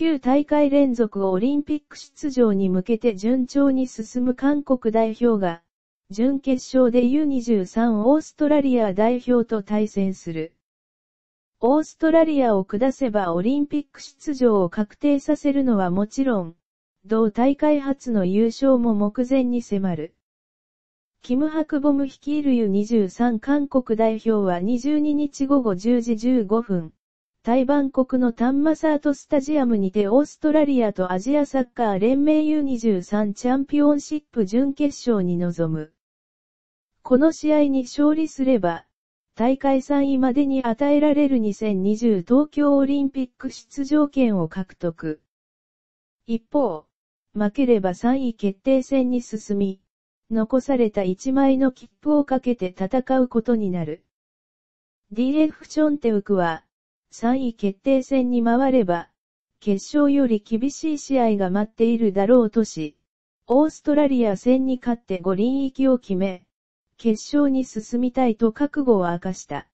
9大会連続オリンピック出場に向けて順調に進む韓国代表が、準決勝で U23 オーストラリア代表と対戦する。オーストラリアを下せばオリンピック出場を確定させるのはもちろん、同大会初の優勝も目前に迫る。キム・ハクボム率いる U23 韓国代表は22日午後10時15分、台湾国のタンマサートスタジアムにてオーストラリアとアジアサッカー連盟 U23 チャンピオンシップ準決勝に臨む。この試合に勝利すれば、大会3位までに与えられる2020東京オリンピック出場権を獲得。一方、負ければ3位決定戦に進み、残された1枚の切符をかけて戦うことになる。DF チョンテウクは、3位決定戦に回れば、決勝より厳しい試合が待っているだろうとし、オーストラリア戦に勝って五輪行きを決め、決勝に進みたいと覚悟を明かした。